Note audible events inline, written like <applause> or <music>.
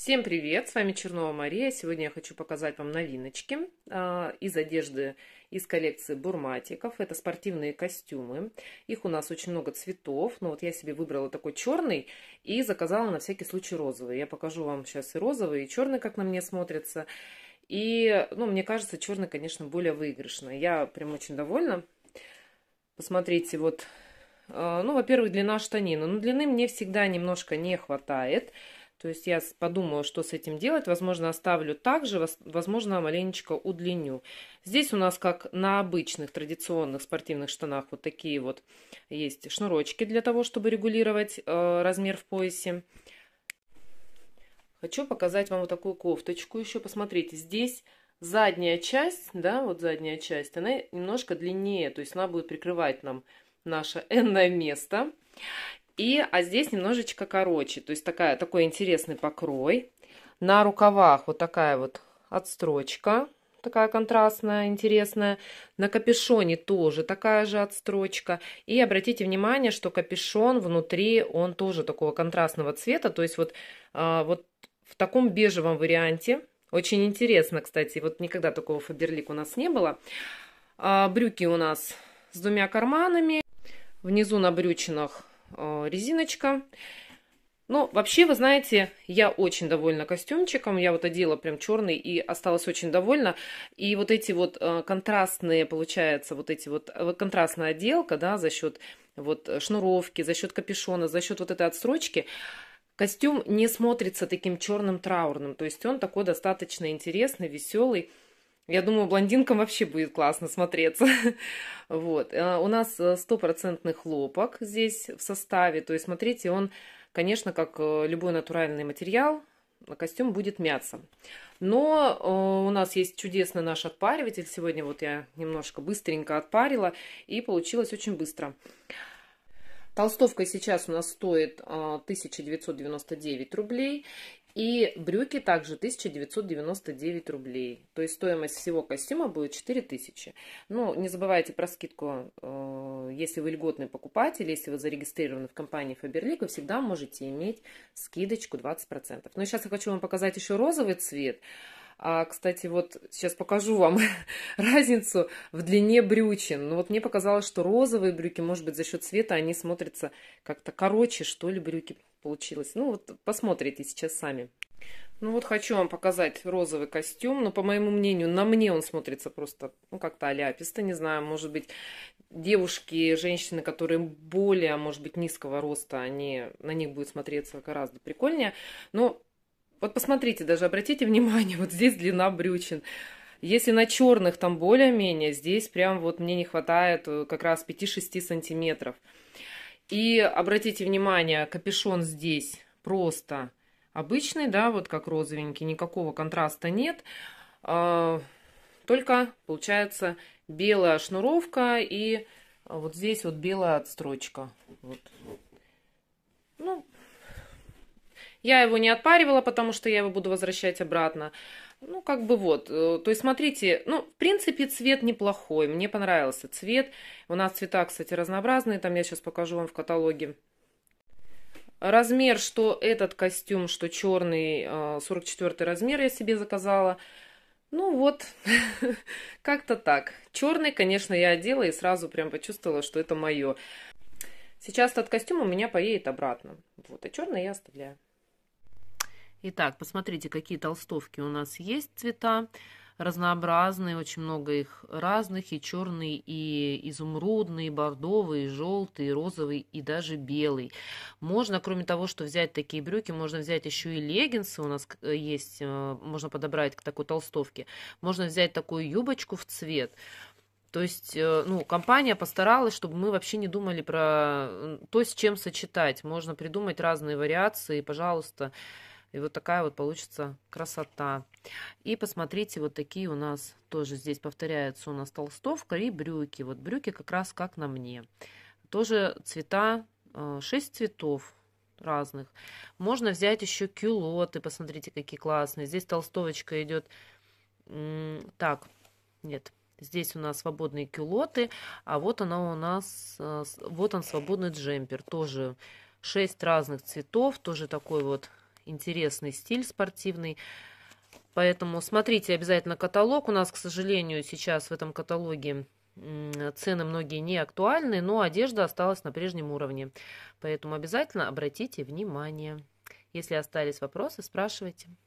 Всем привет! С вами Чернова Мария. Сегодня я хочу показать вам новиночки э, из одежды из коллекции Бурматиков. Это спортивные костюмы. Их у нас очень много цветов, но вот я себе выбрала такой черный и заказала на всякий случай розовый. Я покажу вам сейчас и розовый, и черный, как на мне смотрится. И, ну, мне кажется, черный, конечно, более выигрышный. Я прям очень довольна. Посмотрите, вот, э, ну, во-первых, длина штанины. Ну, длины мне всегда немножко не хватает. То есть я подумала, что с этим делать. Возможно, оставлю так же, возможно, маленечко удлиню. Здесь у нас, как на обычных традиционных спортивных штанах, вот такие вот есть шнурочки для того, чтобы регулировать э, размер в поясе. Хочу показать вам вот такую кофточку еще. Посмотрите, здесь задняя часть, да, вот задняя часть, она немножко длиннее, то есть она будет прикрывать нам наше энное место. И, а здесь немножечко короче, то есть такая, такой интересный покрой. На рукавах вот такая вот отстрочка, такая контрастная, интересная. На капюшоне тоже такая же отстрочка. И обратите внимание, что капюшон внутри, он тоже такого контрастного цвета, то есть вот, а, вот в таком бежевом варианте. Очень интересно, кстати, вот никогда такого фаберлик у нас не было. А, брюки у нас с двумя карманами. Внизу на брючинах Э, резиночка. Но ну, вообще, вы знаете, я очень довольна костюмчиком. Я вот одела прям черный и осталась очень довольна. И вот эти вот э, контрастные, получается, вот эти вот, э, контрастная отделка, да, за счет вот шнуровки, за счет капюшона, за счет вот этой отсрочки, костюм не смотрится таким черным траурным. То есть он такой достаточно интересный, веселый. Я думаю, блондинкам вообще будет классно смотреться. <laughs> Вот. Э, у нас э, стопроцентный хлопок здесь в составе. То есть, смотрите, он, конечно, как э, любой натуральный материал, костюм будет мяться. Но у нас есть чудесный наш отпариватель. Сегодня вот я немножко быстренько отпарила, и получилось очень быстро. Толстовка сейчас у нас стоит 1999 рублей. И брюки также 1999 рублей. То есть стоимость всего костюма будет 4000. Ну, не забывайте про скидку, э, если вы льготный покупатель, если вы зарегистрированы в компании Faberlic, вы всегда можете иметь скидочку 20%. Но сейчас я хочу вам показать еще розовый цвет. А, кстати, вот сейчас покажу вам <laughs> разницу в длине брючин. Ну вот мне показалось, что розовые брюки, может быть, за счет цвета они смотрятся как-то короче, что ли, брюки получилось. Ну вот посмотрите сейчас сами. Ну вот хочу вам показать розовый костюм, но по моему мнению, на мне он смотрится просто, ну как-то аляписто, не знаю, может быть, девушки, женщины, которые более, может быть, низкого роста, они, на них будет смотреться гораздо прикольнее. Но вот посмотрите, даже обратите <laughs> внимание, вот здесь длина брючин. Если на черных там более-менее, здесь прям вот мне не хватает э, как раз 5-6 сантиметров. И обратите внимание, капюшон здесь просто обычный, да, вот как розовенький, никакого контраста нет. А, только получается белая шнуровка и вот здесь вот белая отстрочка. Вот. Ну, я его не отпаривала, потому что я его буду возвращать обратно. Ну, как бы вот. Э, то есть, смотрите, ну, в принципе, цвет неплохой. Мне понравился цвет. У нас цвета, кстати, разнообразные. Там я сейчас покажу вам в каталоге. Размер, что этот костюм, что черный, 44 а, размер я себе заказала. Ну вот, <laughs> как-то так. Черный, конечно, я одела и сразу прям почувствовала, что это мое. Сейчас этот костюм у меня поедет обратно. Вот, а черный я оставляю. Итак, посмотрите, какие толстовки у нас есть цвета разнообразные, очень много их разных, и черный, и изумрудный, и бордовый, и желтый, и розовый, и даже белый. Можно, кроме того, что взять такие брюки, можно взять еще и леггинсы у нас э, есть, э, можно подобрать к такой толстовке. Можно взять такую юбочку в цвет. То есть, э, ну, компания постаралась, чтобы мы вообще не думали про то, с чем сочетать. Можно придумать разные вариации, пожалуйста, пожалуйста и вот такая вот получится красота. И посмотрите, вот такие у нас тоже здесь повторяются. у нас толстовка и брюки. Вот брюки как раз как на мне. Тоже цвета, 6 э, цветов разных. Можно взять еще кюлоты, посмотрите, какие классные. Здесь толстовочка идет так, нет, Здесь у нас свободные кюлоты, а вот она у нас, э, вот он свободный джемпер, тоже 6 разных цветов, тоже такой вот интересный стиль спортивный. Поэтому смотрите обязательно каталог. У нас, к сожалению, сейчас в этом каталоге цены многие не актуальны, но одежда осталась на прежнем уровне. Поэтому обязательно обратите внимание. Если остались вопросы, спрашивайте.